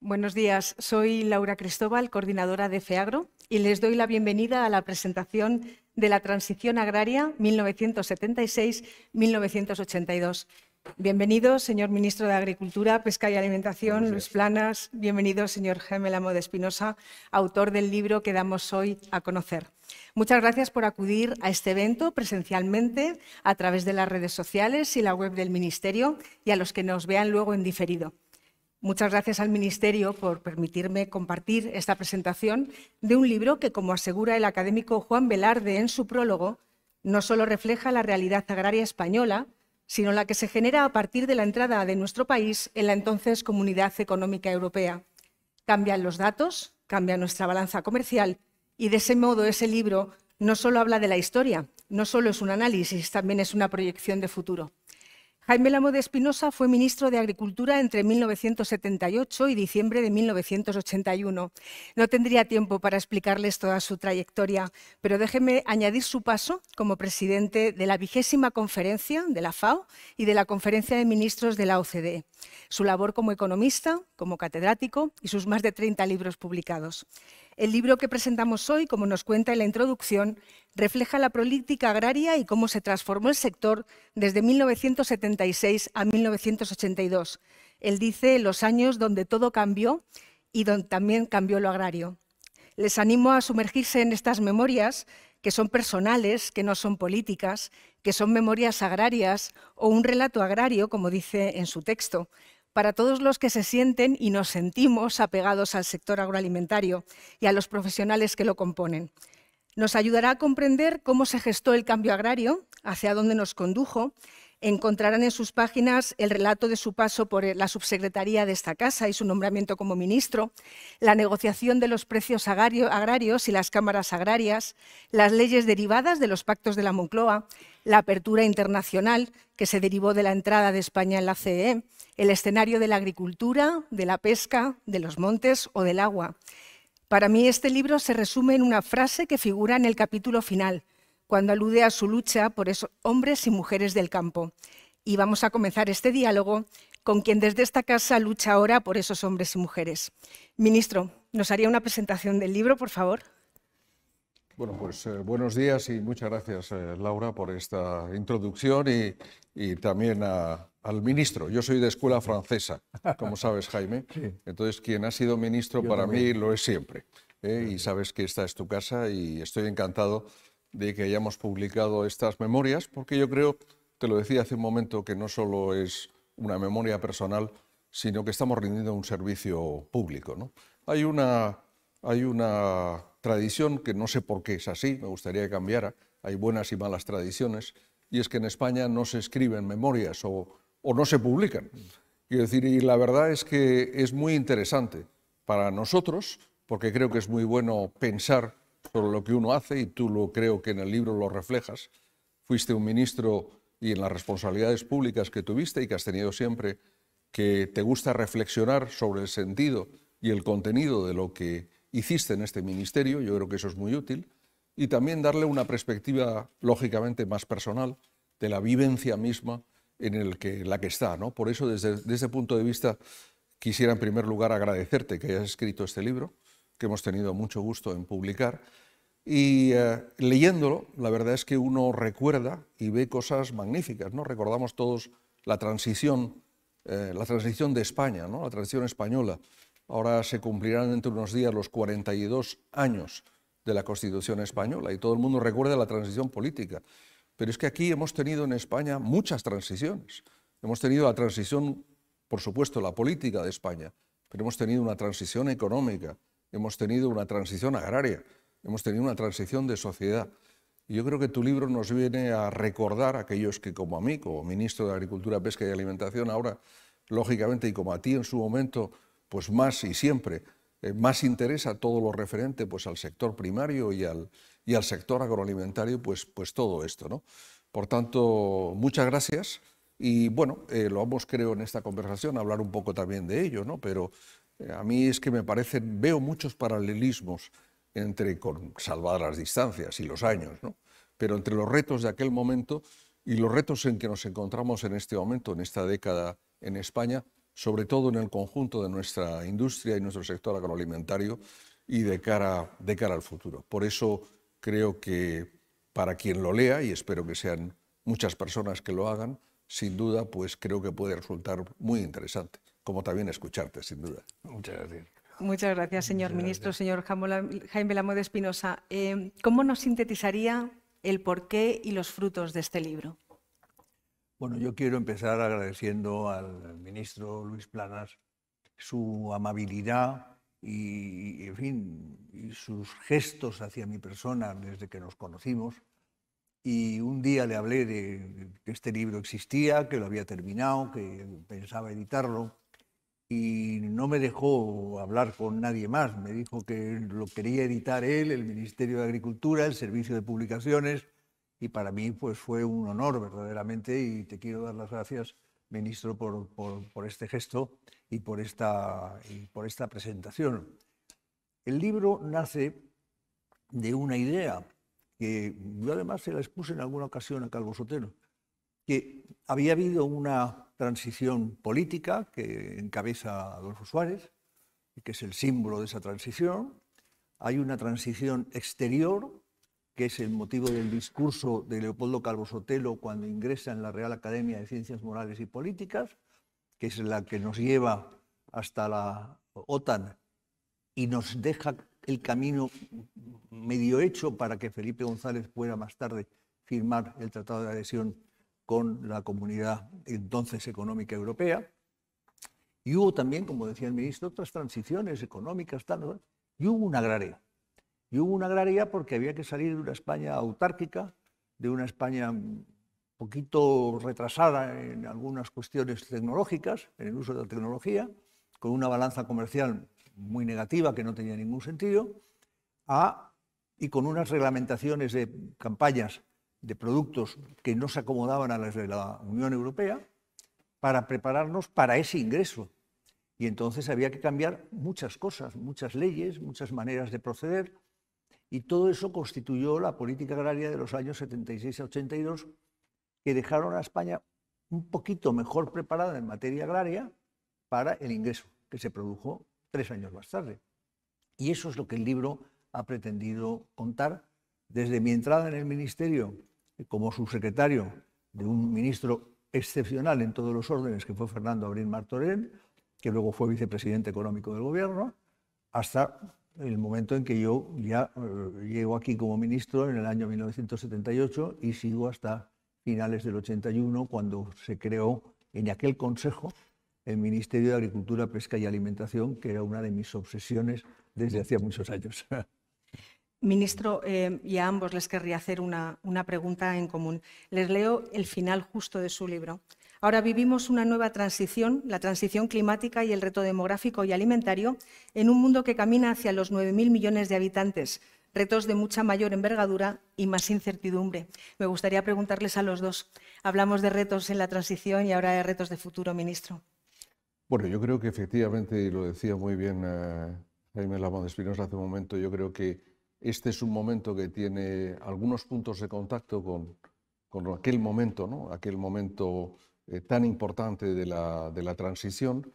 Buenos días, soy Laura Cristóbal, coordinadora de FEAGRO, y les doy la bienvenida a la presentación de la Transición Agraria 1976-1982. Bienvenido, señor ministro de Agricultura, Pesca y Alimentación, Luis Planas. Bienvenido, señor Gemelamo de Espinosa, autor del libro que damos hoy a conocer. Muchas gracias por acudir a este evento presencialmente a través de las redes sociales y la web del Ministerio y a los que nos vean luego en diferido. Muchas gracias al Ministerio por permitirme compartir esta presentación de un libro que, como asegura el académico Juan Velarde en su prólogo, no solo refleja la realidad agraria española, sino la que se genera a partir de la entrada de nuestro país en la entonces Comunidad Económica Europea. Cambian los datos, cambia nuestra balanza comercial y de ese modo ese libro no solo habla de la historia, no solo es un análisis, también es una proyección de futuro. Jaime Lamo de Espinosa fue ministro de Agricultura entre 1978 y diciembre de 1981. No tendría tiempo para explicarles toda su trayectoria, pero déjenme añadir su paso como presidente de la vigésima conferencia de la FAO y de la conferencia de ministros de la OCDE, su labor como economista, como catedrático y sus más de 30 libros publicados. El libro que presentamos hoy, como nos cuenta en la introducción, refleja la política agraria y cómo se transformó el sector desde 1976 a 1982. Él dice los años donde todo cambió y donde también cambió lo agrario. Les animo a sumergirse en estas memorias que son personales, que no son políticas, que son memorias agrarias o un relato agrario, como dice en su texto, para todos los que se sienten y nos sentimos apegados al sector agroalimentario y a los profesionales que lo componen. Nos ayudará a comprender cómo se gestó el cambio agrario, hacia dónde nos condujo. Encontrarán en sus páginas el relato de su paso por la subsecretaría de esta casa y su nombramiento como ministro, la negociación de los precios agrarios y las cámaras agrarias, las leyes derivadas de los pactos de la Moncloa, la apertura internacional que se derivó de la entrada de España en la CEE, e, el escenario de la agricultura, de la pesca, de los montes o del agua. Para mí este libro se resume en una frase que figura en el capítulo final, cuando alude a su lucha por esos hombres y mujeres del campo. Y vamos a comenzar este diálogo con quien desde esta casa lucha ahora por esos hombres y mujeres. Ministro, ¿nos haría una presentación del libro, por favor? Bueno, pues eh, buenos días y muchas gracias, eh, Laura, por esta introducción y, también al ministro. Yo soy de escuela francesa, como sabes, Jaime. Entonces, quien ha sido ministro para mí lo es siempre. ¿eh? Y sabes que esta es tu casa y estoy encantado de que hayamos publicado estas memorias, porque yo creo, te lo decía hace un momento, que no solo es una memoria personal, sino que estamos rindiendo un servicio público. ¿no? Hay una hay una tradición que no sé por qué es así, me gustaría que cambiara, hay buenas y malas tradiciones, y es que en España no se escriben memorias o, no se publican. decir, y la verdad es que es muy interesante para nosotros, porque creo que es muy bueno pensar sobre lo que uno hace, y tú lo creo que en el libro lo reflejas. Fuiste un ministro y en las responsabilidades públicas que tuviste y que has tenido siempre, que te gusta reflexionar sobre el sentido y el contenido de lo que hiciste en este ministerio, yo creo que eso es muy útil, y también darle una perspectiva lógicamente más personal de la vivencia misma en la que está. Por eso, desde, ese punto de vista, quisiera en primer lugar agradecerte que hayas escrito este libro, que hemos tenido mucho gusto en publicar. Y eh, leyéndolo, la verdad es que uno recuerda y ve cosas magníficas. ¿no? Recordamos todos la transición, eh, la transición de España, ¿no? la transición española Ahora se cumplirán entre unos días los 42 años de la Constitución española y todo el mundo recuerda la transición política. Pero es que aquí hemos tenido en España muchas transiciones. Hemos tenido la transición, por supuesto, la política de España, pero hemos tenido una transición económica, hemos tenido una transición agraria, hemos tenido una transición de sociedad. Y yo creo que tu libro nos viene a recordar a aquellos que, como a mí, como ministro de Agricultura, Pesca y Alimentación, ahora, lógicamente, y como a ti en su momento, pues más y siempre eh, más interesa todo lo referente pues al sector primario y al, sector agroalimentario, pues, pues todo esto. ¿no? Por tanto, muchas gracias y bueno, eh, lo vamos creo en esta conversación a hablar un poco también de ello, ¿no? pero eh, a mí es que me parece, veo muchos paralelismos entre, con salvadas las distancias y los años, pero entre los retos de aquel momento y los retos en que nos encontramos en este momento, en esta década en España, sobre todo en el conjunto de nuestra industria y nuestro sector agroalimentario y de cara, de cara al futuro. Por eso creo que para quien lo lea, y espero que sean muchas personas que lo hagan, sin duda, pues creo que puede resultar muy interesante, como también escucharte, sin duda. Muchas gracias. Muchas gracias, señor ministro, señor Jaime Lamode Espinosa. Eh, ¿Cómo nos sintetizaría el porqué y los frutos de este libro? Bueno, yo quiero empezar agradeciendo al ministro Luis Planas su amabilidad y, en fin, sus gestos hacia mi persona desde que nos conocimos. Y un día le hablé de que este libro existía, que lo había terminado, que pensaba editarlo. Y no me dejó hablar con nadie más. Me dijo que lo quería editar él, el Ministerio de Agricultura, el Servicio de Publicaciones y para mí pues fue un honor verdaderamente y te quiero dar las gracias, ministro, por, este gesto y por, esta, por esta presentación. El libro nace de una idea que yo además se la expuse en alguna ocasión a Calvo Sotero, que había habido una transición política que encabeza Adolfo Suárez, que es el símbolo de esa transición, hay una transición exterior que es el motivo del discurso de Leopoldo Calvo Sotelo cuando ingresa en la Real Academia de Ciencias Morales y Políticas, que es la que nos lleva hasta la OTAN y nos deja el camino medio hecho para que Felipe González pueda más tarde firmar el Tratado de Adhesión con la Comunidad entonces Económica Europea. Y hubo también, como decía el ministro, otras transiciones económicas, y hubo una grarea. Y hubo una agraria porque había que salir de una España autárquica, de una España un poquito retrasada en algunas cuestiones tecnológicas, en el uso de la tecnología, con una balanza comercial muy negativa que no tenía ningún sentido, y con unas reglamentaciones de campañas de productos que no se acomodaban a las de la Unión Europea, para prepararnos para ese ingreso. Y entonces había que cambiar muchas cosas, muchas leyes, muchas maneras de proceder y todo eso constituyó la política agraria de los años 76 a 82, que dejaron a España un poquito mejor preparada en materia agraria para el ingreso, que se produjo tres años más tarde. Y eso es lo que el libro ha pretendido contar desde mi entrada en el ministerio como subsecretario de un ministro excepcional en todos los órdenes, que fue Fernando Abril Martorell, que luego fue vicepresidente económico del gobierno, hasta el momento en que yo ya eh, llego aquí como ministro en el año 1978 y sigo hasta finales del 81 cuando se creó en aquel consejo el Ministerio de Agricultura, Pesca y Alimentación, que era una de mis obsesiones desde hacía muchos años. Ministro, eh, y a ambos les querría hacer una, una pregunta en común. Les leo el final justo de su libro. Ahora vivimos una nueva transición, la transición climática y el reto demográfico y alimentario, en un mundo que camina hacia los 9.000 millones de habitantes, retos de mucha mayor envergadura y más incertidumbre. Me gustaría preguntarles a los dos. Hablamos de retos en la transición y ahora de retos de futuro, ministro. Bueno, yo creo que efectivamente, y lo decía muy bien eh, Jaime Lamón de Espinosa hace un momento, yo creo que este es un momento que tiene algunos puntos de contacto con, con aquel momento, ¿no? aquel momento eh, tan importante de la, de la transición,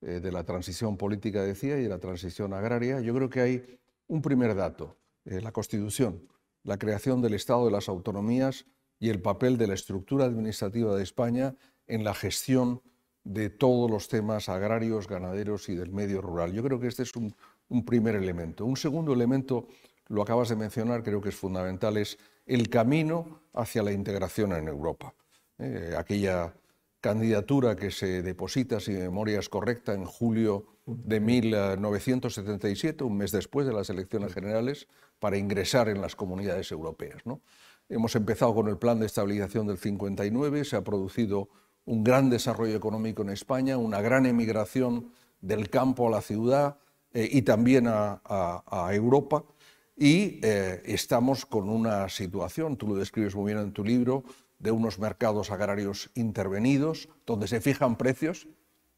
eh, de la transición política, decía, y de la transición agraria, yo creo que hay un primer dato, eh, la Constitución, la creación del Estado de las autonomías y el papel de la estructura administrativa de España en la gestión de todos los temas agrarios, ganaderos y del medio rural. Yo creo que este es un, un primer elemento. Un segundo elemento, lo acabas de mencionar, creo que es fundamental, es el camino hacia la integración en Europa. Eh, aquella candidatura que se deposita, si mi memoria es correcta, en julio de 1977, un mes después de las elecciones generales, para ingresar en las comunidades europeas. Hemos empezado con el plan de estabilización del 59, se ha producido un gran desarrollo económico en España, una gran emigración del campo a la ciudad eh, y también a, Europa. Y eh, estamos con una situación, tú lo describes muy bien en tu libro, de unos mercados agrarios intervenidos, donde se fijan precios,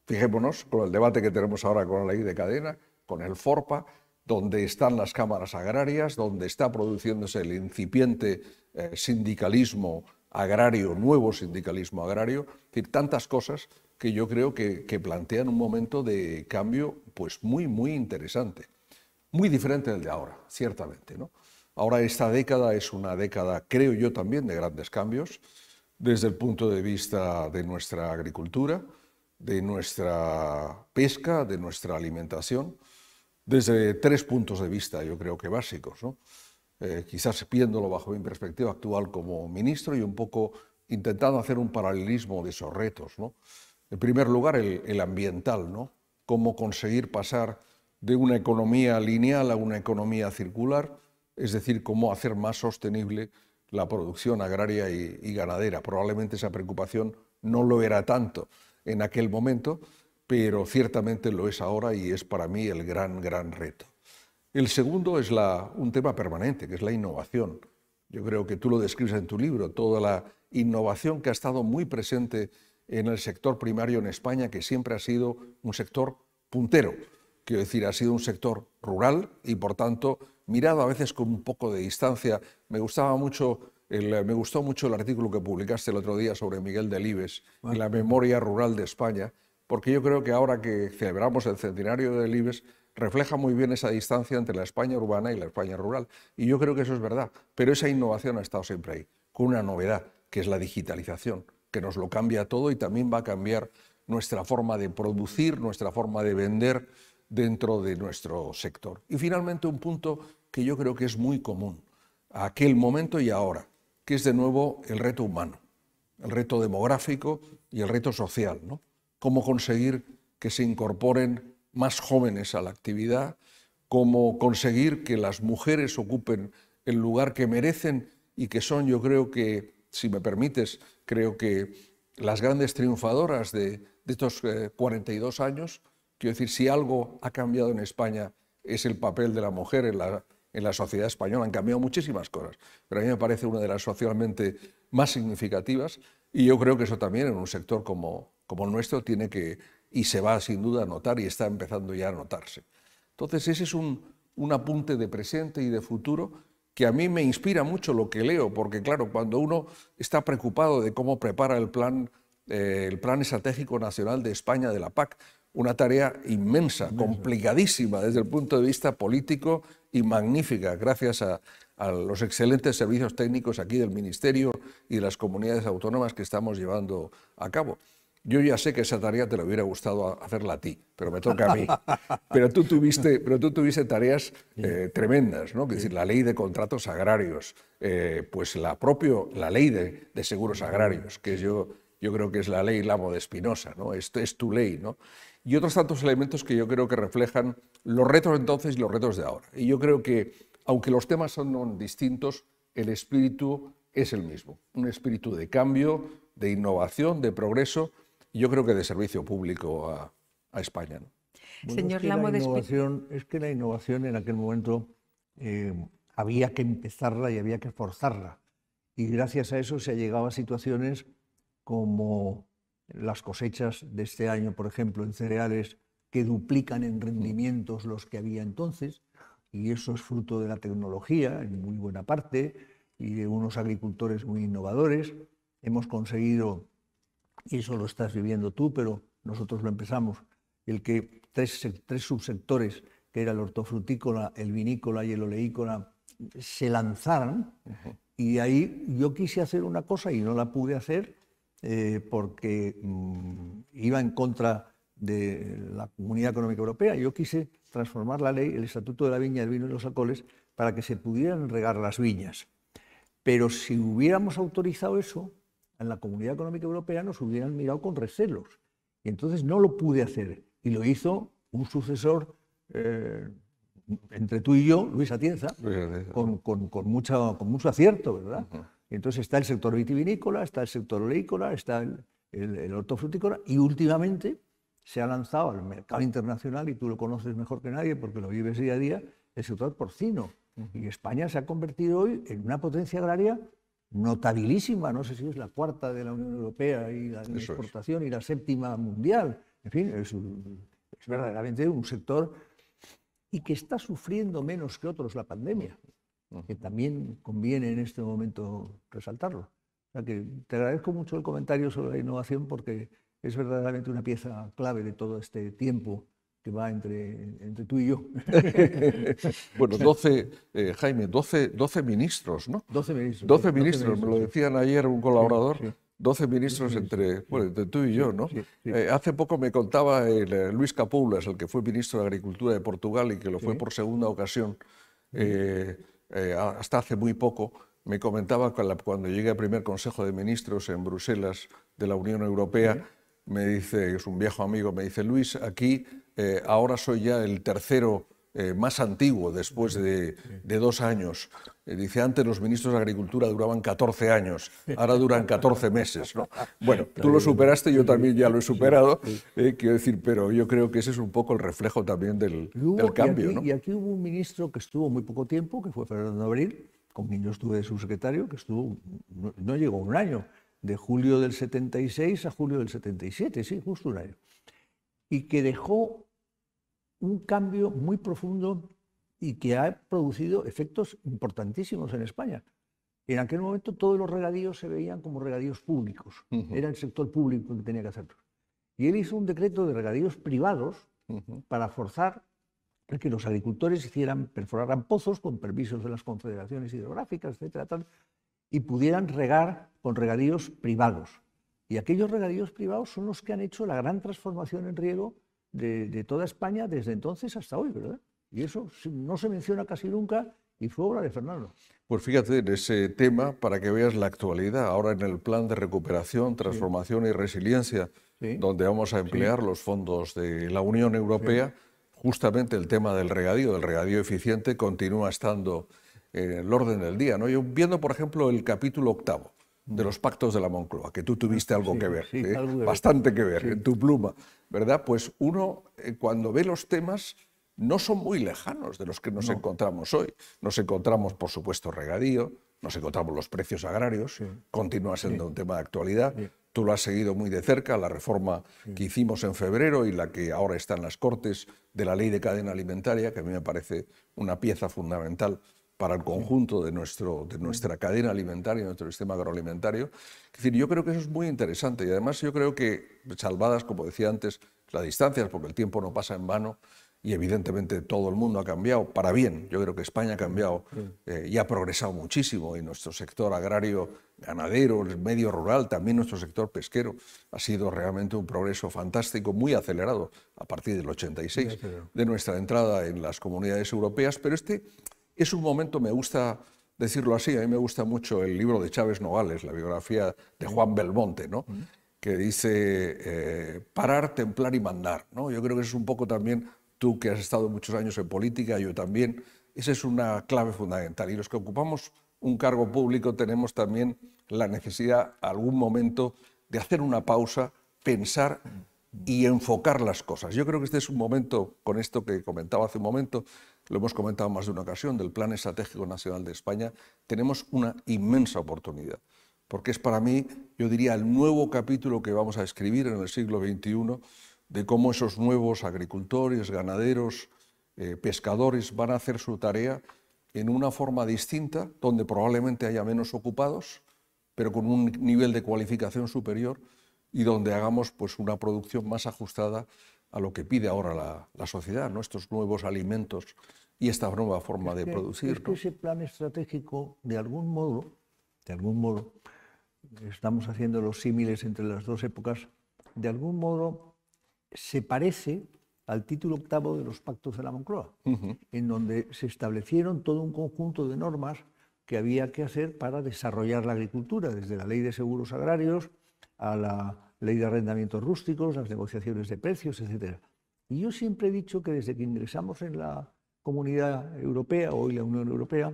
fijémonos con el debate que tenemos ahora con la ley de cadena, con el FORPA, donde están las cámaras agrarias, donde está produciéndose el incipiente eh, sindicalismo agrario, nuevo sindicalismo agrario, es decir, tantas cosas que yo creo que, plantean un momento de cambio pues muy, muy interesante, muy diferente del de ahora, ciertamente, ¿no? Ahora esta década es una década, creo yo también, de grandes cambios desde el punto de vista de nuestra agricultura, de nuestra pesca, de nuestra alimentación, desde tres puntos de vista, yo creo que básicos. ¿no? Eh, quizás viéndolo bajo mi perspectiva actual como ministro y un poco intentando hacer un paralelismo de esos retos. En primer lugar, el, ambiental, ¿no? cómo conseguir pasar de una economía lineal a una economía circular, es decir, cómo hacer más sostenible la producción agraria y, ganadera. Probablemente esa preocupación no lo era tanto en aquel momento, pero ciertamente lo es ahora y es para mí el gran, gran reto. El segundo es un tema permanente, que es la innovación. Yo creo que tú lo describes en tu libro, toda la innovación que ha estado muy presente en el sector primario en España, que siempre ha sido un sector puntero Quiero decir, ha sido un sector rural y, por tanto, mirado a veces con un poco de distancia. Me gustaba mucho el, me gustó mucho el artículo que publicaste el otro día sobre Miguel Delibes bueno. Ah. y la memoria rural de España, porque yo creo que ahora que celebramos el centenario de Delibes, refleja muy bien esa distancia entre la España urbana y la España rural. Y yo creo que eso es verdad, pero esa innovación ha estado siempre ahí, con una novedad, que es la digitalización, que nos lo cambia todo y también va a cambiar nuestra forma de producir, nuestra forma de vender dentro de nuestro sector. Y finalmente un punto que yo creo que es muy común a aquel momento y ahora, que es de nuevo el reto humano, el reto demográfico y el reto social. ¿no? Cómo conseguir que se incorporen más jóvenes a la actividad, cómo conseguir que las mujeres ocupen el lugar que merecen y que son, yo creo que, si me permites, creo que las grandes triunfadoras de, estos 42 eh, años, Quiero decir, si algo ha cambiado en España es el papel de la mujer en la, sociedad española. Han cambiado muchísimas cosas, pero a mí me parece una de las socialmente más significativas y yo creo que eso también en un sector como, el nuestro tiene que, y se va sin duda a notar y está empezando ya a notarse. Entonces ese es un, apunte de presente y de futuro que a mí me inspira mucho lo que leo, porque claro, cuando uno está preocupado de cómo prepara el plan, eh, el plan estratégico nacional de España de la PAC, una tarea inmensa, complicadísima desde el punto de vista político y magnífica, gracias a, los excelentes servicios técnicos aquí del Ministerio y las comunidades autónomas que estamos llevando a cabo. Yo ya sé que esa tarea te la hubiera gustado hacerla a ti, pero me toca a mí. Pero tú tuviste, pero tú tuviste tareas eh, tremendas, ¿no? es decir, la ley de contratos agrarios, eh, pues la propia la ley de, seguros agrarios, que yo, yo creo que es la ley Lamo de Espinosa, ¿no? Esto es tu ley, ¿no? y otros tantos elementos que yo creo que reflejan los retos entonces y los retos de ahora. Y yo creo que, aunque los temas son distintos, el espíritu es el mismo, un espíritu de cambio, de innovación, de progreso, y yo creo que de servicio público a, España. Señor es Lamo, la innovación, es que la innovación en aquel momento eh, había que empezarla y había que forzarla. Y gracias a eso se ha llegado a situaciones como las cosechas de este año, por ejemplo, en cereales, que duplican en rendimientos los que había entonces, y eso es fruto de la tecnología en muy buena parte y de unos agricultores muy innovadores. Hemos conseguido, y eso lo estás viviendo tú, pero nosotros lo empezamos, el que tres, subsectores, que era el hortofrutícola, el vinícola y el oleícola, se lanzaran. Y ahí yo quise hacer una cosa y no la pude hacer, eh, porque mm, iba en contra de la Comunidad Económica Europea. Yo quise transformar la ley, el Estatuto de la Viña, el Vino y los Alcoholes, para que se pudieran regar las viñas. Pero si hubiéramos autorizado eso, en la Comunidad Económica Europea nos hubieran mirado con recelos. Y entonces no lo pude hacer. Y lo hizo un sucesor eh, entre tú y yo, Luis Atienza, Con, mucha, con, mucho acierto, ¿verdad? entonces está el sector vitivinícola, está el sector oleícola, está el, hortofrutícola y últimamente se ha lanzado al mercado internacional, y tú lo conoces mejor que nadie porque lo vives día a día, el sector porcino. Y España se ha convertido hoy en una potencia agraria notabilísima, no sé si es la cuarta de la Unión Europea y la exportación y la séptima mundial. En fin, es, es verdaderamente un sector y que está sufriendo menos que otros la pandemia que también conviene en este momento resaltarlo. O sea que te agradezco mucho el comentario sobre la innovación porque es verdaderamente una pieza clave de todo este tiempo que va entre, entre tú y yo. bueno, 12, eh, Jaime, 12, 12, ministros, ¿no? 12 ministros. 12 ministros, me lo decían ayer un colaborador. 12 ministros entre, bueno, entre tú y yo, ¿no? Eh, hace poco me contaba el, eh, Luis capoulas el que fue ministro de Agricultura de Portugal y que lo fue por segunda ocasión. Eh, hasta hace muy poco, me comentaba cuando llegué al primer Consejo de Ministros en Bruselas de la Unión Europea, me dice, es un viejo amigo, me dice, Luis, aquí eh, ahora soy ya el tercero eh, más antiguo después de, dos años. Eh, dice, antes los ministros de Agricultura duraban 14 años, ahora duran 14 meses. ¿no? Bueno, tú lo superaste, yo también ya lo he superado, eh, quiero decir, pero yo creo que ese es un poco el reflejo también del, cambio. Y aquí, hubo un ministro que estuvo muy poco tiempo, que fue Fernando Abril, con quien yo estuve de subsecretario, que estuvo, no llegó un año, de julio del 76 a julio del 77, sí, justo un año, y que dejó un cambio muy profundo y que ha producido efectos importantísimos en España. En aquel momento todos los regadíos se veían como regadíos públicos, era el sector público el que tenía que hacerlo. Y él hizo un decreto de regadíos privados para forzar que los agricultores hicieran, perforaran pozos con permisos de las confederaciones hidrográficas, etcétera, y pudieran regar con regadíos privados. Y aquellos regadíos privados son los que han hecho la gran transformación en riego de, toda España desde entonces hasta hoy, ¿verdad? Y eso no se menciona casi nunca y fue obra de Fernando. Pues fíjate en ese tema para que veas la actualidad, ahora en el plan de recuperación, transformación y resiliencia, donde vamos a emplear los fondos de la Unión Europea, justamente el tema del regadío, del regadío eficiente, continúa estando en el orden del día. ¿no? Yo viendo, por ejemplo, el capítulo octavo, de los pactos de la Moncloa, que tú tuviste ah, ¿eh? algo que ver, bastante que ver, en tu pluma, ¿verdad? Pues uno, eh, cuando ve los temas, no son muy lejanos de los que nos encontramos hoy. Nos encontramos, por supuesto, regadío, nos encontramos los precios agrarios, continúa siendo un tema de actualidad. Tú lo has seguido muy de cerca, la reforma que hicimos en febrero y la que ahora está en las Cortes de la Ley de Cadena Alimentaria, que a mí me parece una pieza fundamental para el conjunto de, nuestro, de nuestra cadena alimentaria, de nuestro sistema agroalimentario. Es decir, yo creo que eso es muy interesante y además yo creo que, salvadas, como decía antes, las distancias, porque el tiempo no pasa en vano, y evidentemente todo el mundo ha cambiado para bien. Yo creo que España ha cambiado eh, y ha progresado muchísimo y nuestro sector agrario, ganadero, el medio rural, también nuestro sector pesquero ha sido realmente un progreso fantástico, muy acelerado a partir del 86 de nuestra entrada en las comunidades europeas, pero este es un momento, me gusta decirlo así, a mí me gusta mucho el libro de Chávez Nogales, la biografía de Juan Belmonte, ¿no? que dice eh, parar, templar y mandar. ¿no? Yo creo que es un poco también tú que has estado muchos años en política, yo también, esa es una clave fundamental. Y los que ocupamos un cargo público tenemos también la necesidad, algún momento, de hacer una pausa, pensar y enfocar las cosas. Yo creo que este es un momento, con esto que comentaba hace un momento, lo hemos comentado más de una ocasión, del Plan Estratégico Nacional de España, tenemos una inmensa oportunidad, porque es para mí, yo diría, el nuevo capítulo que vamos a escribir en el siglo XXI de cómo esos nuevos agricultores, ganaderos, eh, pescadores van a hacer su tarea en una forma distinta, donde probablemente haya menos ocupados, pero con un nivel de cualificación superior y donde hagamos pues, una producción más ajustada a lo que pide ahora la, sociedad, ¿no? estos nuevos alimentos y esta nueva forma de producir. Es que ese plan estratégico, de algún modo, de algún modo, estamos haciendo los símiles entre las dos épocas, de algún modo se parece al título octavo de los pactos de la Moncloa, en donde se establecieron todo un conjunto de normas que había que hacer para desarrollar la agricultura, desde la ley de seguros agrarios a la ley de arrendamientos rústicos, las negociaciones de precios, etc. Y yo siempre he dicho que desde que ingresamos en la Comunidad Europea, hoy la Unión Europea,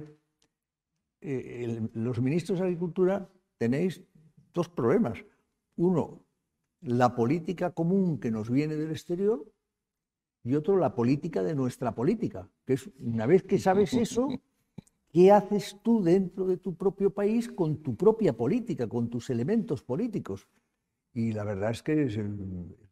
eh, los ministros de Agricultura tenéis dos problemas. Uno, la política común que nos viene del exterior y otro, la política de nuestra política. Que es, una vez que sabes eso, ¿qué haces tú dentro de tu propio país con tu propia política, con tus elementos políticos? Y la verdad es que es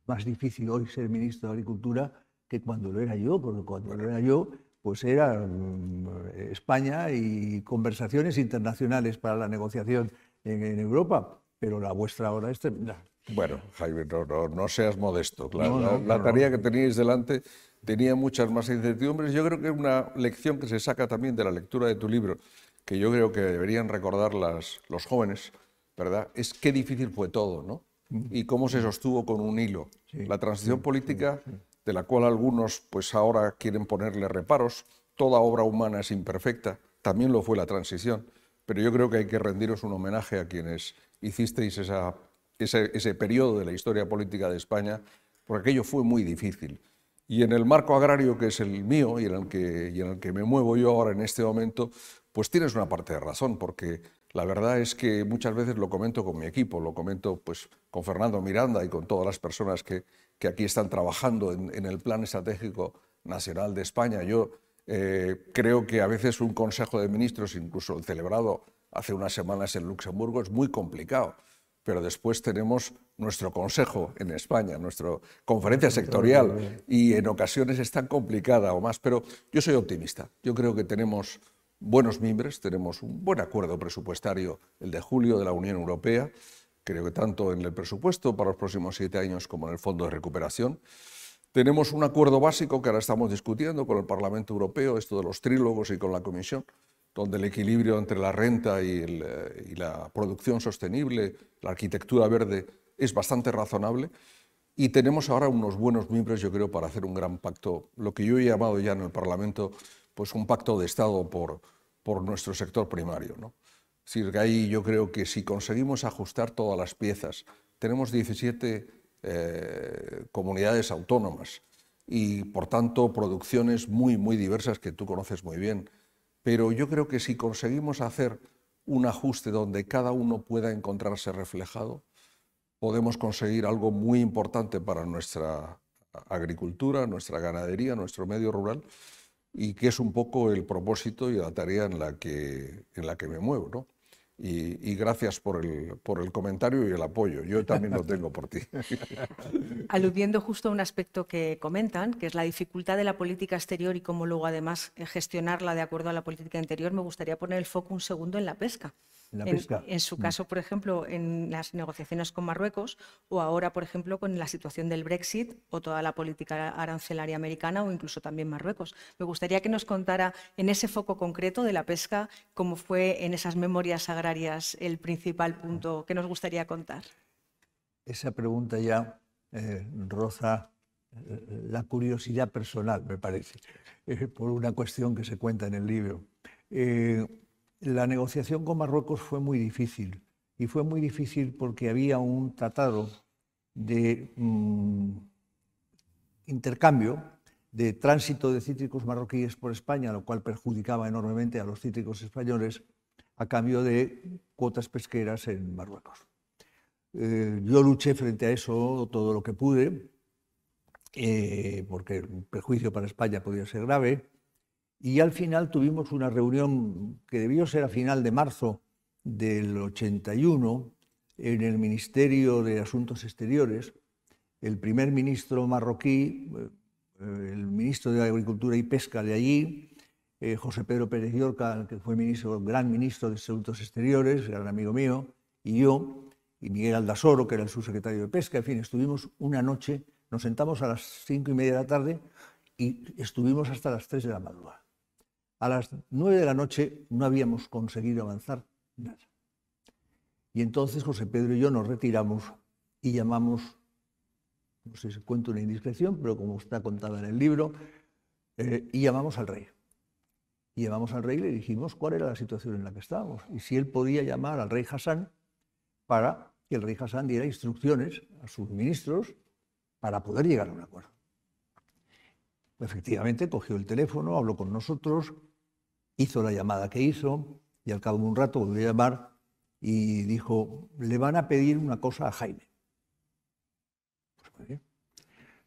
más difícil hoy ser ministro de Agricultura que cuando lo era yo, porque cuando lo era yo, pues era mm, España y conversaciones internacionales para la negociación en, Europa, pero la vuestra ahora es tremenda. Bueno, Jaime, no, seas modesto. La, la, tarea que teníais delante tenía muchas más incertidumbres. Yo creo que una lección que se saca también de la lectura de tu libro, que yo creo que deberían recordar los jóvenes, ¿verdad? Es qué difícil fue todo, ¿no? y cómo se mm. sostuvo con un hilo. la transición política, de la cual algunos pues ahora quieren ponerle reparos, toda obra humana es imperfecta, también lo fue la transición, pero yo creo que hay que rendiros un homenaje a quienes hicisteis esa, ese, ese periodo de la historia política de España, porque aquello fue muy difícil. Y en el marco agrario que es el mío y en el que, y en el que me muevo yo ahora en este momento, pues tienes una parte de razón, porque la verdad es que muchas veces lo comento con mi equipo, lo comento pues, con Fernando Miranda y con todas las personas que, que aquí están trabajando en, el Plan Estratégico Nacional de España. Yo eh, creo que a veces un Consejo de Ministros, incluso el celebrado hace unas semanas en Luxemburgo, es muy complicado. Pero después tenemos nuestro Consejo en España, nuestra conferencia sectorial, y en ocasiones es tan complicada o más. Pero yo soy optimista. Yo creo que tenemos buenos miembros, tenemos un buen acuerdo presupuestario, el de julio de la Unión Europea, creo que tanto en el presupuesto para los próximos siete años como en el Fondo de Recuperación. Tenemos un acuerdo básico que ahora estamos discutiendo con el Parlamento Europeo, esto de los trílogos y con la Comisión, donde el equilibrio entre la renta y, eh, y la producción sostenible, la arquitectura verde, es bastante razonable. Y tenemos ahora unos buenos miembros, yo creo, para hacer un gran pacto, lo que yo he llamado ya en el Parlamento pues un pacto de Estado por, nuestro sector primario. ¿no? ahí yo creo que si conseguimos ajustar todas las piezas, tenemos 17 eh, comunidades autónomas y por tanto producciones muy, muy diversas que tú conoces muy bien. Pero yo creo que si conseguimos hacer un ajuste donde cada uno pueda encontrarse reflejado, podemos conseguir algo muy importante para nuestra agricultura, nuestra ganadería, nuestro medio rural y que es un poco el propósito y la tarea en la que, en la que me muevo. Y, gracias por el, por el comentario y el apoyo. Yo también lo tengo por ti. Aludiendo justo a un aspecto que comentan, que es la dificultad de la política exterior y cómo luego además gestionarla de acuerdo a la política interior, me gustaría poner el foco un segundo en la pesca. En, su mm. caso, por ejemplo, en las negociaciones con Marruecos o ahora, por ejemplo, con la situación del Brexit o toda la política arancelaria americana o incluso también Marruecos. Me gustaría que nos contara en ese foco concreto de la pesca cómo fue en esas memorias agrarias el principal punto que nos gustaría contar. Esa pregunta ya eh, roza eh, la curiosidad personal, me parece, eh, por una cuestión que se cuenta en el libro la negociación con Marruecos fue muy difícil. Y fue muy difícil porque había un tratado de mm, intercambio, de tránsito de cítricos marroquíes por España, lo cual perjudicaba enormemente a los cítricos españoles a cambio de cuotas pesqueras en Marruecos. Eh, yo luché frente a eso todo lo que pude, eh, porque el perjuicio para España podía ser grave, y al final tuvimos una reunión que debió ser a final de marzo del 81 en el Ministerio de Asuntos Exteriores. El primer ministro marroquí, eh, el ministro de Agricultura y Pesca de allí, eh, José Pedro Pérez Llorca, que fue gran ministro de Asuntos Exteriores, gran amigo mío, y yo, y Miguel Aldasoro, que era el subsecretario de Pesca, en fin, estuvimos una noche, nos sentamos a las cinco y media de la tarde y estuvimos hasta las tres de la madrugada. A las nueve de la noche no habíamos conseguido avanzar nada. Y entonces José Pedro y yo nos retiramos y llamamos, no sé si cuento una indiscreción, pero como está contada en el libro, eh, y llamamos al rey. Y llamamos al rey y le dijimos cuál era la situación en la que estábamos y si él podía llamar al rey Hassan para que el rey Hassan diera instrucciones a sus ministros para poder llegar a un acuerdo. Efectivamente, cogió el teléfono, habló con nosotros, hizo la llamada que hizo y al cabo de un rato volvió a llamar y dijo, le van a pedir una cosa a Jaime. Pues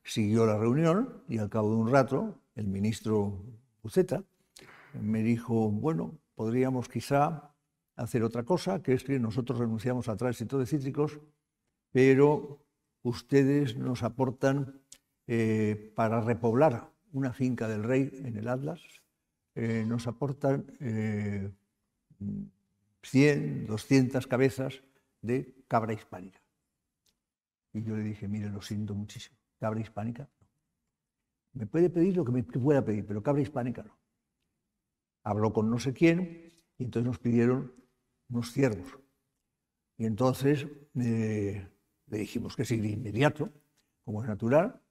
Siguió la reunión y al cabo de un rato el ministro Buceta me dijo, bueno, podríamos quizá hacer otra cosa, que es que nosotros renunciamos a tránsito de cítricos, pero ustedes nos aportan eh, para repoblar una finca del rey en el Atlas, eh, nos aportan 100, eh, 200 cabezas de cabra hispánica. Y yo le dije, mire, lo siento muchísimo, cabra hispánica no. Me puede pedir lo que me pueda pedir, pero cabra hispánica no. Habló con no sé quién y entonces nos pidieron unos ciervos. Y entonces eh, le dijimos que sí de inmediato, como es natural.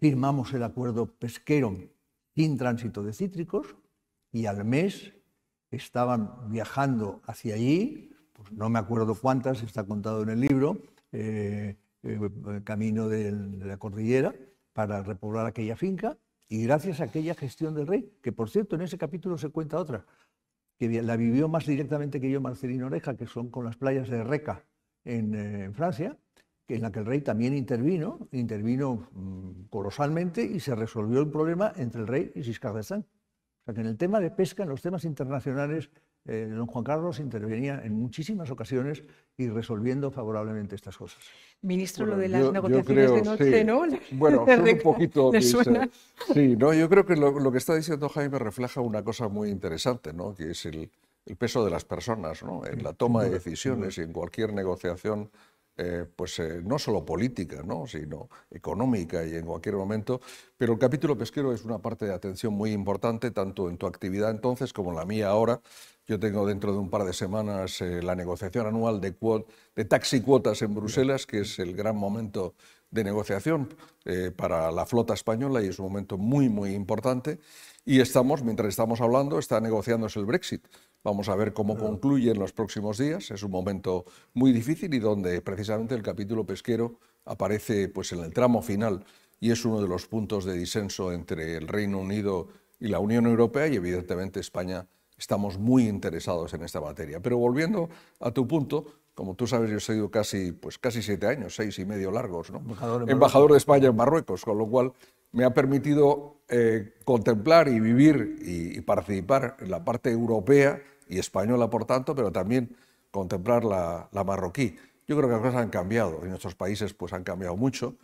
Firmamos el acuerdo pesquero tránsito de cítricos y al mes estaban viajando hacia allí, pues no me acuerdo cuántas, está contado en el libro, eh, eh, camino de, la cordillera para repoblar aquella finca y gracias a aquella gestión del rey, que por cierto en ese capítulo se cuenta otra, que la vivió más directamente que yo Marcelino Oreja, que son con las playas de Reca en eh, Francia, en la que el rey también intervino, intervino mm, colosalmente y se resolvió el problema entre el rey y Giscard d'Estaing. O sea que en el tema de pesca, en los temas internacionales, eh, don Juan Carlos intervenía en muchísimas ocasiones y resolviendo favorablemente estas cosas. Ministro, lo de las negociaciones de noche, ¿no? Bueno, un poquito... Sí, no, yo creo que lo, que está diciendo Jaime refleja una cosa muy interesante, ¿no? Que es el, el peso de las personas, ¿no? En la toma de decisiones y en cualquier negociación eh, pues eh, no solo política, sino económica y en cualquier momento. Pero el capítulo pesquero es una parte de atención muy importante, tanto en tu actividad entonces como en la mía ahora. Yo tengo dentro de un par de semanas eh, la negociación anual de, de en Bruselas, que es el gran momento de negociación eh, para la flota española y es un momento muy, muy importante. Y estamos, mientras estamos hablando, está negociándose el Brexit. Vamos a ver cómo concluye en los próximos días. Es un momento muy difícil y donde precisamente el capítulo pesquero aparece pues, en el tramo final y es uno de los puntos de disenso entre el Reino Unido y la Unión Europea y evidentemente España estamos muy interesados en esta materia. Pero volviendo a tu punto, como tú sabes, yo he sido casi, pues, casi siete años, seis y medio largos, Embajador, de España en Marruecos, con lo cual me ha permitido eh, contemplar y vivir y, participar en la parte europea y española, por tanto, pero también contemplar la, marroquí. Yo creo que las cosas han cambiado y nuestros países pues, han cambiado mucho,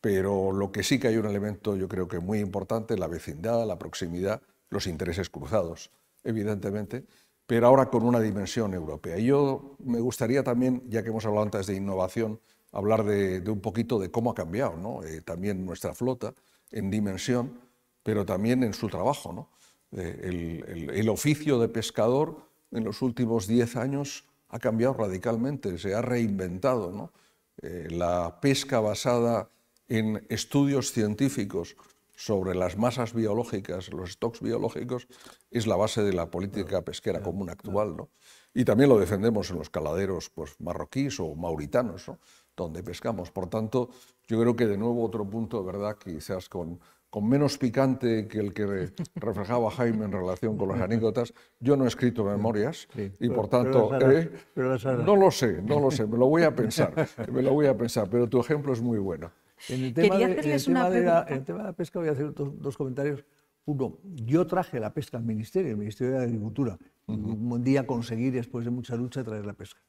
pero lo que sí que hay un elemento, yo creo que muy importante, la vecindad, la proximidad, los intereses cruzados, evidentemente pero ahora con una dimensión europea. Y yo me gustaría también, ya que hemos hablado antes de innovación, hablar de, un poquito de cómo ha cambiado eh, también nuestra flota en dimensión, pero también en su trabajo. ¿no? Eh, el, oficio de pescador en los últimos 10 años ha cambiado radicalmente, se ha reinventado. Eh, la pesca basada en estudios científicos sobre las masas biológicas, los stocks biológicos, es la base de la política pesquera común actual. ¿no? Y también lo defendemos en los caladeros pues, marroquíes o mauritanos, donde pescamos. Por tanto, yo creo que de nuevo otro punto, ¿verdad? Quizás con, con menos picante que el que reflejaba Jaime en relación con las anécdotas. Yo no he escrito memorias y por tanto... ¿eh? no lo sé, no lo sé, lo voy a pensar, me lo voy a pensar, pero tu ejemplo es muy bueno. En el tema, de, la, pesca voy a hacer dos, comentarios. Uno, yo traje la pesca al Ministerio, el Ministerio de Agricultura. Un Un día conseguí, después de mucha lucha, traer la pesca.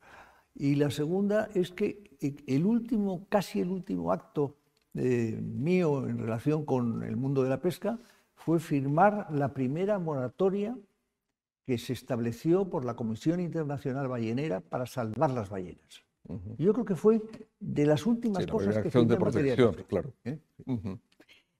Y la segunda es que el último, casi el último acto eh, mío en relación con el mundo de la pesca fue firmar la primera moratoria que se estableció por la Comisión Internacional Ballenera para salvar las ballenas. Yo creo que fue de las últimas cosas que de protección, claro. ¿Eh?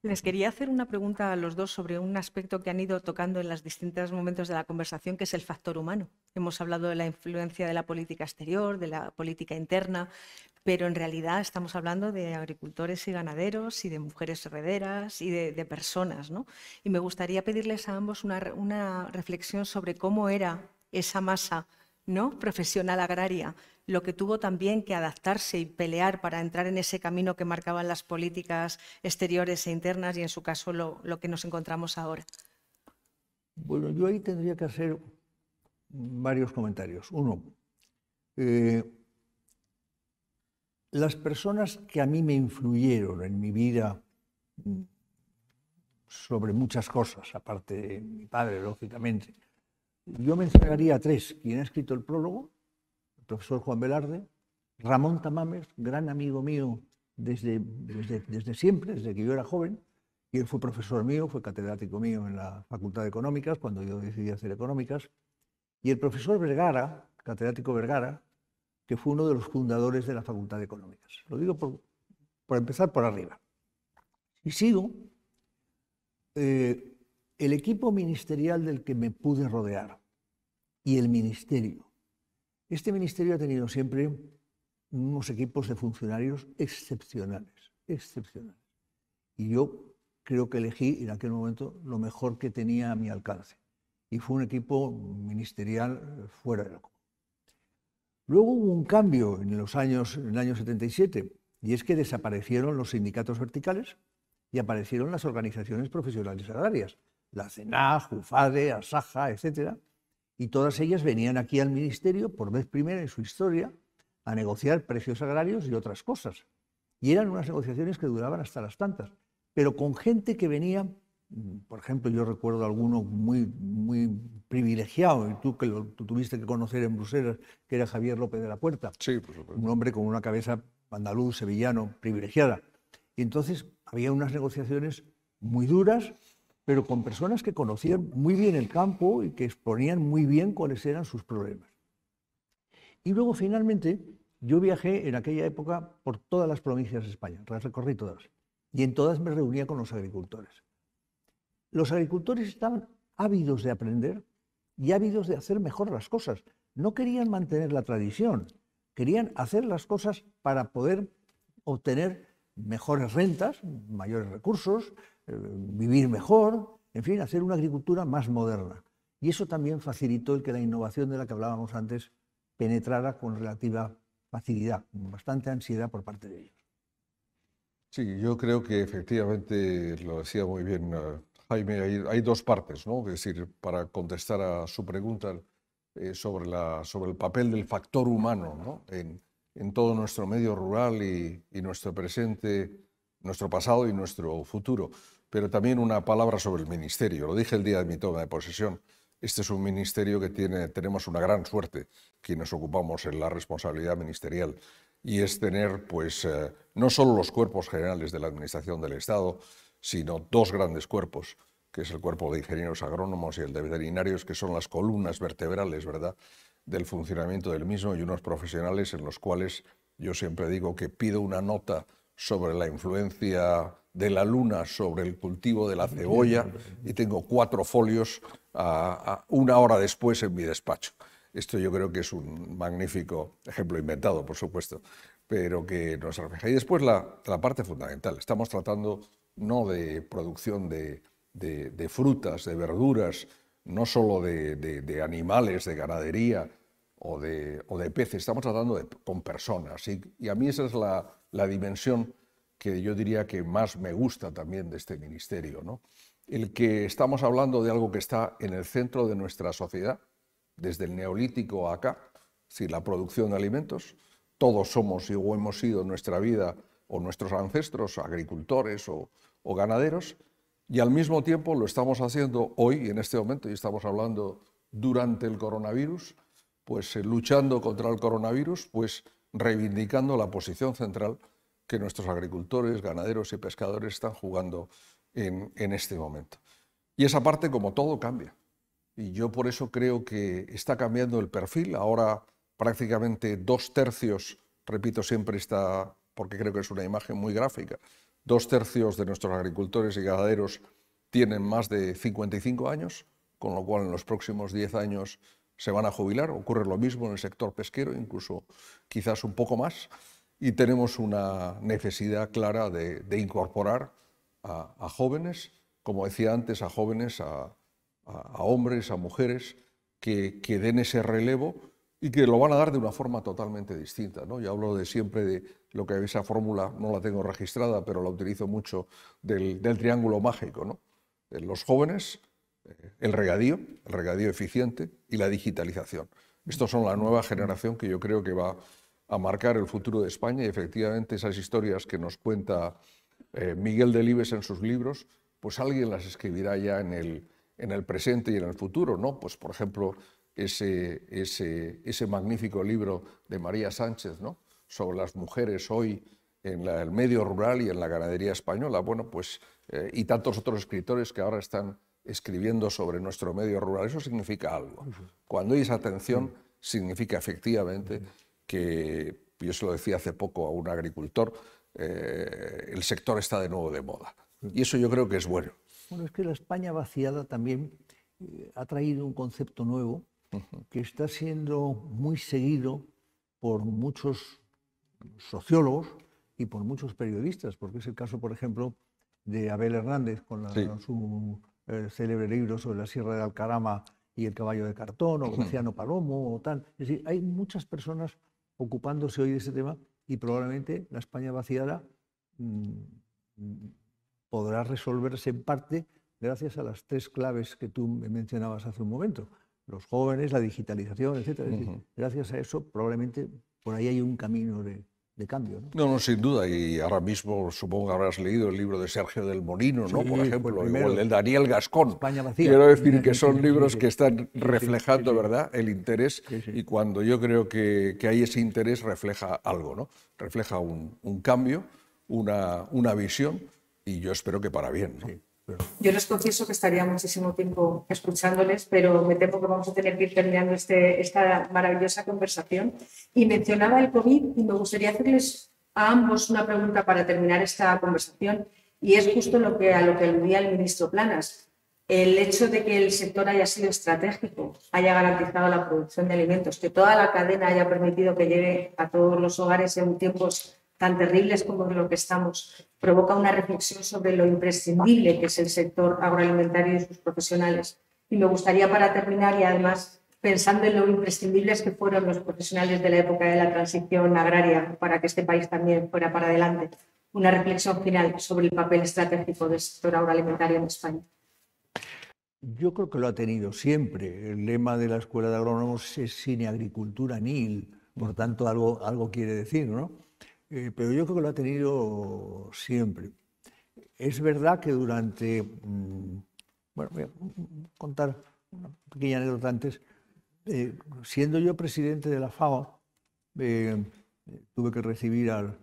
Les quería hacer una pregunta a los dos sobre un aspecto que han ido tocando en los distintos momentos de la conversación, que es el factor humano. Hemos hablado de la influencia de la política exterior, de la política interna, pero en realidad estamos hablando de agricultores y ganaderos y de mujeres herederas y de, personas. ¿no? Y me gustaría pedirles a ambos una, una reflexión sobre cómo era esa masa ¿no? profesional agraria lo que tuvo también que adaptarse y pelear para entrar en ese camino que marcaban las políticas exteriores e internas y, en su caso, lo, que nos encontramos ahora. Bueno, yo ahí tendría que hacer varios comentarios. Uno, eh, las personas que a mí me influyeron en mi vida mm, sobre muchas cosas, aparte de mi padre, lógicamente, yo mencionaría a tres, quien ha escrito el prólogo, profesor Juan Velarde, Ramón Tamames, gran amigo mío desde, desde, siempre, desde que yo era joven, y él fue profesor mío, fue catedrático mío en la Facultad de Económicas, cuando yo decidí hacer Económicas, y el profesor Vergara, catedrático Vergara, que fue uno de los fundadores de la Facultad de Económicas. Lo digo por, empezar por arriba. Y sigo, eh, el equipo ministerial del que me pude rodear y el ministerio este ministerio ha tenido siempre unos equipos de funcionarios excepcionales, excepcionales. Y yo creo que elegí en aquel momento lo mejor que tenía a mi alcance. Y fue un equipo ministerial fuera de lo común. Luego hubo un cambio en los años, en el año 77, y es que desaparecieron los sindicatos verticales y aparecieron las organizaciones profesionales agrarias, la CENA, UFADE, ASAJA, etcétera, y todas ellas venían aquí al ministerio por vez primera en su historia a negociar precios agrarios y otras cosas. Y eran unas negociaciones que duraban hasta las tantas, pero con gente que venía, mm, por ejemplo, yo recuerdo alguno muy, muy privilegiado, tú que lo tú tuviste que conocer en Bruselas, que era Javier López de la Puerta, sí, por supuesto. un hombre con una cabeza andaluz, sevillano, privilegiada. Y entonces había unas negociaciones muy duras, pero con personas que conocían muy bien el campo y que exponían muy bien cuáles eran sus problemas. Y luego finalmente yo viajé en aquella época por todas las provincias de España, las recorrí todas, y en todas me reunía con los agricultores. Los agricultores estaban ávidos de aprender y ávidos de hacer mejor las cosas. No querían mantener la tradición, querían hacer las cosas para poder obtener mejores rentas, mayores recursos, eh, vivir mejor, en fin, hacer una agricultura más moderna. Y eso también facilitó el que la innovación de la que hablábamos antes penetrara con relativa facilidad, con bastante ansiedad por parte de ellos. Sí, yo creo que efectivamente, lo decía muy bien eh, Jaime, hay, dos partes, ¿no? Es decir, para contestar a su pregunta eh, sobre, la, sobre el papel del factor humano ¿no? en, todo nuestro medio rural y, y nuestro presente, nuestro pasado y nuestro futuro pero también una palabra sobre el ministerio. Lo dije el día de mi toma de posesión. Este es un ministerio que tiene, tenemos una gran suerte que nos ocupamos en la responsabilidad ministerial y es tener pues eh, no solo los cuerpos generales de la administración del Estado, sino dos grandes cuerpos, que es el cuerpo de ingenieros agrónomos y el de veterinarios, que son las columnas vertebrales, ¿verdad?, del funcionamiento del mismo y unos profesionales en los cuales yo siempre digo que pido una nota sobre la influencia de la luna sobre el cultivo de la cebolla y tengo cuatro folios a, una hora después en mi despacho. Esto yo creo que es un magnífico ejemplo inventado, por supuesto, pero que nos refleja. Y después la, parte fundamental. Estamos tratando no de producción de, frutas, de verduras, no solo de, animales, de ganadería o de, peces. Estamos tratando con personas. Y, a mí esa es la, la dimensión que yo diría que más me gusta también de este ministerio, ¿no? el que estamos hablando de algo que está en el centro de nuestra sociedad, desde el neolítico acá, si la producción de alimentos, todos somos o hemos sido en nuestra vida o nuestros ancestros agricultores o, ganaderos, y al mismo tiempo lo estamos haciendo hoy, en este momento, y estamos hablando durante el coronavirus, pues eh, luchando contra el coronavirus, pues reivindicando la posición central que nuestros agricultores, ganaderos y pescadores están jugando en, este momento. Y esa parte, como todo, cambia. Y yo por eso creo que está cambiando el perfil. Ahora prácticamente dos tercios, repito siempre esta, porque creo que es una imagen muy gráfica, dos tercios de nuestros agricultores y ganaderos tienen más de 55 años, con lo cual en los próximos 10 años se van a jubilar. Ocurre lo mismo en el sector pesquero, incluso quizás un poco más y tenemos una necesidad clara de, incorporar a, jóvenes, como decía antes, a jóvenes, a, hombres, a mujeres, que, den ese relevo y que lo van a dar de una forma totalmente distinta. ¿no? Yo hablo de siempre de lo que esa fórmula, no la tengo registrada, pero la utilizo mucho, del, triángulo mágico. ¿no? Los jóvenes, eh, el regadío, el regadío eficiente y la digitalización. Estos son la nueva generación que yo creo que va a marcar el futuro de España y efectivamente esas historias que nos cuenta eh, Miguel Delibes en sus libros, pues alguien las escribirá ya en el, en el presente y en el futuro, ¿no? Pues por ejemplo, ese, ese, ese magnífico libro de María Sánchez, ¿no? Sobre las mujeres hoy en el medio rural y en la ganadería española, bueno, pues, eh, y tantos otros escritores que ahora están escribiendo sobre nuestro medio rural, eso significa algo. Cuando hay esa atención, significa efectivamente que yo se lo decía hace poco a un agricultor, eh, el sector está de nuevo de moda. Y eso yo creo que es bueno. Bueno, es que la España vaciada también eh, ha traído un concepto nuevo que está siendo muy seguido por muchos sociólogos y por muchos periodistas, porque es el caso, por ejemplo, de Abel Hernández con, su eh, célebre libro sobre la Sierra de Alcarama y el caballo de cartón, o Luciano Palomo, o tal. Es decir, hay muchas personas ocupándose hoy de ese tema y probablemente la España vaciada mm, mm, podrá resolverse en parte gracias a las tres claves que tú mencionabas hace un momento. Los jóvenes, la digitalización, etc. gracias a eso probablemente por ahí hay un camino de, cambio. ¿no? no, sin duda. Y ahora mismo supongo que habrás leído el libro de Sergio del Morino, ¿no? Por ejemplo, el, o el de Daniel Gascón. Quiero decir que son libros que están reflejando, ¿verdad?, el interés. Y cuando yo creo que, que, hay ese interés, refleja algo, ¿no? Refleja un, cambio, una, una visión, y yo espero que para bien. Yo les confieso que estaría muchísimo tiempo escuchándoles, pero me temo que vamos a tener que ir terminando este, esta maravillosa conversación. Y mencionaba el COVID y me gustaría hacerles a ambos una pregunta para terminar esta conversación y es justo lo que, a lo que aludía el ministro Planas. El hecho de que el sector haya sido estratégico, haya garantizado la producción de alimentos, que toda la cadena haya permitido que llegue a todos los hogares en tiempos tan terribles como en lo que estamos, provoca una reflexión sobre lo imprescindible que es el sector agroalimentario y sus profesionales. Y me gustaría para terminar y además pensando en lo imprescindibles que fueron los profesionales de la época de la transición agraria para que este país también fuera para adelante, una reflexión final sobre el papel estratégico del sector agroalimentario en España. Yo creo que lo ha tenido siempre. El lema de la Escuela de Agrónomos es sin agricultura nil, por tanto algo, algo quiere decir, ¿no? Eh, pero yo creo que lo ha tenido siempre. Es verdad que durante, mm, bueno, voy a contar una pequeña anécdota antes, eh, siendo yo presidente de la FAO, eh, tuve que recibir al,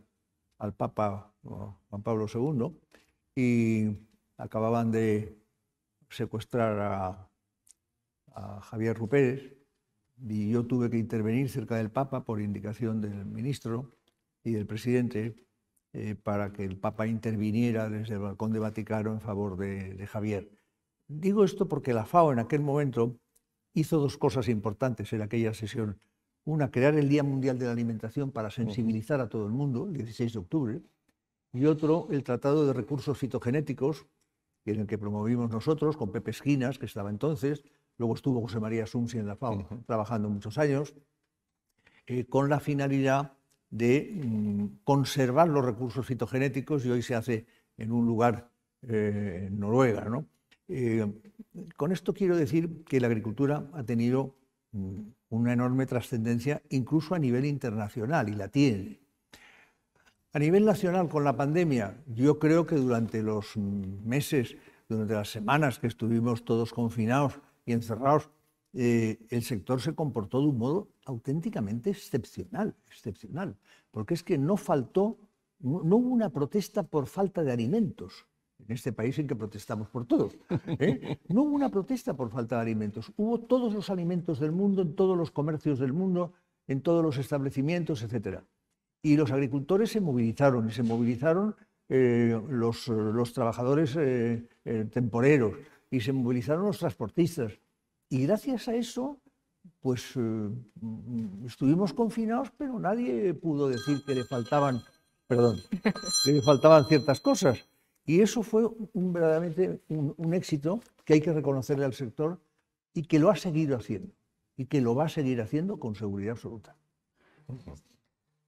Papa Juan Pablo II y acababan de secuestrar a, Javier Rupérez y yo tuve que intervenir cerca del Papa por indicación del ministro y del presidente eh, para que el Papa interviniera desde el balcón de Vaticano en favor de, Javier. Digo esto porque la FAO en aquel momento hizo dos cosas importantes en aquella sesión. Una, crear el Día Mundial de la Alimentación para sensibilizar a todo el mundo, el 16 de octubre, y otro, el Tratado de Recursos Fitogenéticos, en el que promovimos nosotros con Pepe Esquinas, que estaba entonces, luego estuvo José María Sumsi en la FAO trabajando muchos años, eh, con la finalidad de mm, conservar los recursos fitogenéticos y hoy se hace en un lugar eh, en Noruega. ¿no? Eh, con esto quiero decir que la agricultura ha tenido mm, una enorme trascendencia incluso a nivel internacional y la tiene. A nivel nacional, con la pandemia, yo creo que durante los meses, durante las semanas que estuvimos todos confinados y encerrados, eh, el sector se comportó de un modo auténticamente excepcional, excepcional, porque es que no faltó, no, hubo una protesta por falta de alimentos, en este país en que protestamos por todo. ¿eh? No hubo una protesta por falta de alimentos, hubo todos los alimentos del mundo, en todos los comercios del mundo, en todos los establecimientos, etc. Y los agricultores se movilizaron, y se movilizaron eh, los, trabajadores temporeros, y se movilizaron los transportistas, y gracias a eso, pues eh, mm, estuvimos confinados, pero nadie pudo decir que le faltaban, perdón, que le faltaban ciertas cosas. Y eso fue verdaderamente un, éxito que hay que reconocerle al sector y que lo ha seguido haciendo y que lo va a seguir haciendo con seguridad absoluta.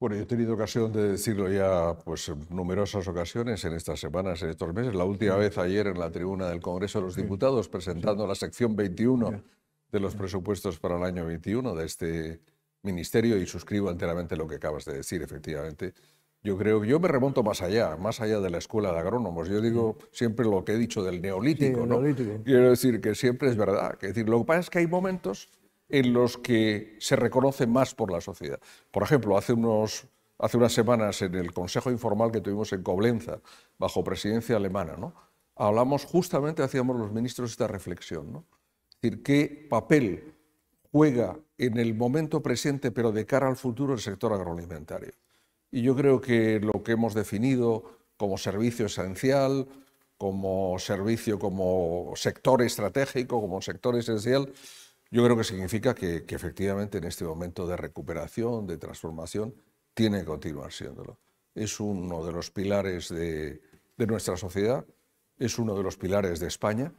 Bueno, yo he tenido ocasión de decirlo ya pues, en numerosas ocasiones en estas semanas, en estos meses. La última vez ayer en la tribuna del Congreso de los Diputados, presentando la sección 21 de los presupuestos para el año 21 de este ministerio, y suscribo enteramente lo que acabas de decir, efectivamente. Yo creo, yo me remonto más allá, más allá de la escuela de agrónomos. Yo digo siempre lo que he dicho del neolítico, ¿no? Quiero decir que siempre es verdad. Que decir, lo que pasa es que hay momentos en los que se reconoce más por la sociedad. Por ejemplo, hace, unos, hace unas semanas en el Consejo Informal que tuvimos en Coblenza, bajo presidencia alemana, ¿no? hablamos justamente, hacíamos los ministros esta reflexión. ¿no? decir, qué papel juega en el momento presente, pero de cara al futuro, el sector agroalimentario. Y yo creo que lo que hemos definido como servicio esencial, como servicio, como sector estratégico, como sector esencial, yo creo que significa que, efectivamente en este momento de recuperación, de transformación, tiene que continuar siéndolo. Es uno de los pilares de, nuestra sociedad, es uno de los pilares de España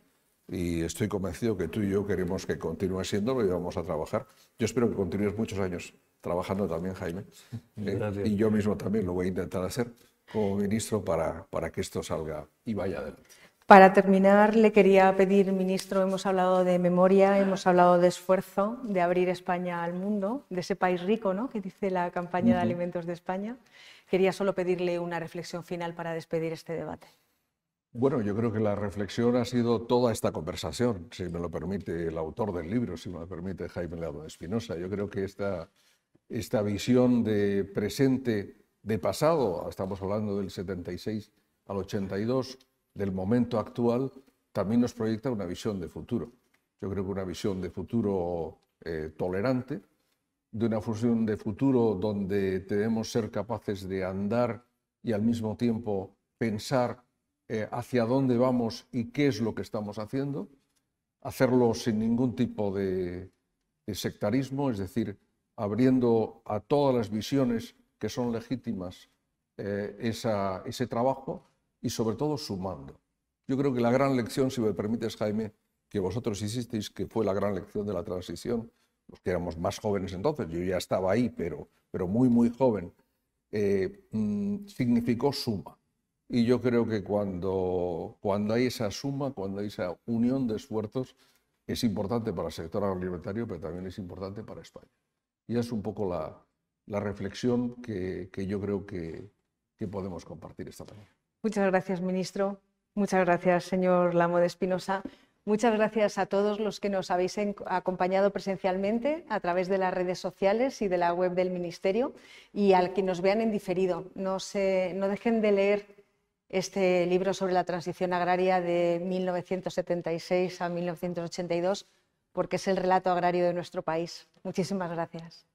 y estoy convencido que tú y yo queremos que continúe siéndolo y vamos a trabajar. Yo espero que continúes muchos años trabajando también, Jaime, ¿eh? y yo mismo también lo voy a intentar hacer como ministro para, para que esto salga y vaya adelante. Para terminar, le quería pedir, ministro, hemos hablado de memoria, hemos hablado de esfuerzo, de abrir España al mundo, de ese país rico, ¿no? Que dice la campaña de alimentos de España. Quería solo pedirle una reflexión final para despedir este debate. Bueno, yo creo que la reflexión ha sido toda esta conversación, si me lo permite el autor del libro, si me lo permite Jaime Leado Espinosa. Yo creo que esta, esta visión de presente, de pasado, estamos hablando del 76 al 82, del momento actual también nos proyecta una visión de futuro. Yo creo que una visión de futuro eh, tolerante, de una fusión de futuro donde debemos ser capaces de andar y al mismo tiempo pensar eh, hacia dónde vamos y qué es lo que estamos haciendo, hacerlo sin ningún tipo de, sectarismo, es decir, abriendo a todas las visiones que son legítimas eh, ese trabajo y sobre todo sumando. Yo creo que la gran lección, si me permites, Jaime, que vosotros hicisteis, que fue la gran lección de la transición, los que éramos más jóvenes entonces, yo ya estaba ahí, pero, pero muy, muy joven, eh, mm, significó suma. Y yo creo que cuando, cuando hay esa suma, cuando hay esa unión de esfuerzos, es importante para el sector agroalimentario, pero también es importante para España. Y es un poco la, reflexión que, yo creo que, que podemos compartir esta mañana. Muchas gracias, ministro. Muchas gracias, señor Lamo de Espinosa. Muchas gracias a todos los que nos habéis acompañado presencialmente a través de las redes sociales y de la web del Ministerio y al que nos vean en diferido. No, se, no dejen de leer este libro sobre la transición agraria de 1976 a 1982 porque es el relato agrario de nuestro país. Muchísimas gracias.